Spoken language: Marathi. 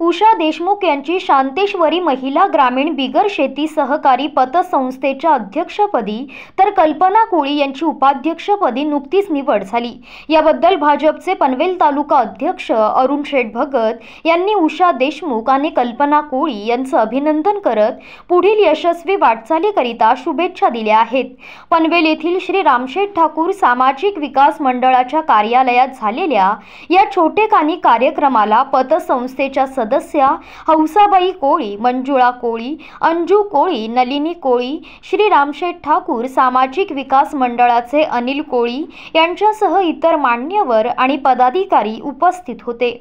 उषा देशमुख यांची शांतेश्वरी महिला ग्रामीण बिगर शेती सहकारी पतसंस्थेच्या अध्यक्षपदी तर कल्पना कोळी यांची उपाध्यक्षपदी नुकतीच निवड झाली याबद्दल भाजपचे पनवेल तालुका अध्यक्ष अरुण शेठ भगत यांनी उषा देशमुख आणि कल्पना कोळी यांचं अभिनंदन करत पुढील यशस्वी वाटचालीकरिता शुभेच्छा दिल्या आहेत पनवेल येथील श्री रामशेठ ठाकूर सामाजिक विकास मंडळाच्या कार्यालयात झालेल्या या छोटेखानी कार्यक्रमाला पतसंस्थेच्या सदस्या हौसाबाई कोळी मंजुळा कोळी अंजू कोळी नलिनी कोळी श्री रामशेठ ठाकूर सामाजिक विकास मंडळाचे अनिल कोळी यांच्यासह इतर मान्यवर आणि पदाधिकारी उपस्थित होते